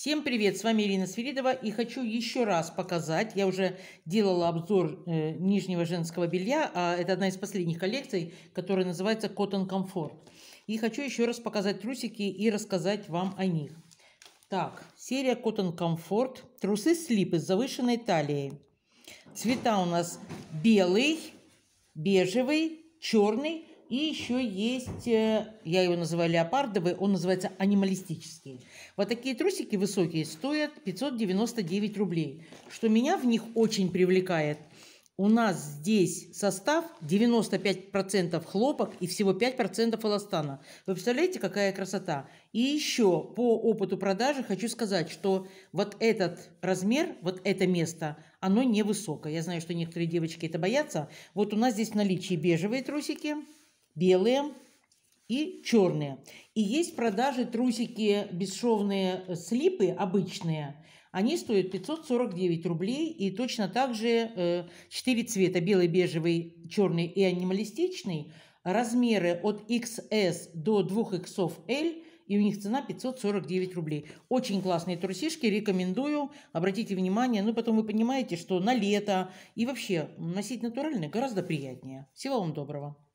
Всем привет, с вами Ирина Свиридова и хочу еще раз показать, я уже делала обзор э, нижнего женского белья, а это одна из последних коллекций, которая называется Cotton Comfort. И хочу еще раз показать трусики и рассказать вам о них. Так, серия Cotton Comfort, трусы слипы с завышенной талией. Цвета у нас белый, бежевый, черный и еще есть, э, я его называю леопардовый, он называется анималистический. Вот такие трусики высокие стоят 599 рублей, что меня в них очень привлекает. У нас здесь состав 95% хлопок и всего 5% эластана. Вы представляете, какая красота? И еще по опыту продажи хочу сказать, что вот этот размер, вот это место, оно невысокое. Я знаю, что некоторые девочки это боятся. Вот у нас здесь в наличии бежевые трусики, белые и черные. И есть в продаже трусики бесшовные э, слипы обычные. Они стоят 549 рублей и точно так же 4 э, цвета, белый, бежевый, черный и анималистичный. Размеры от XS до 2XL и у них цена 549 рублей. Очень классные трусишки, рекомендую, обратите внимание. Ну, потом вы понимаете, что на лето и вообще носить натуральные гораздо приятнее. Всего вам доброго.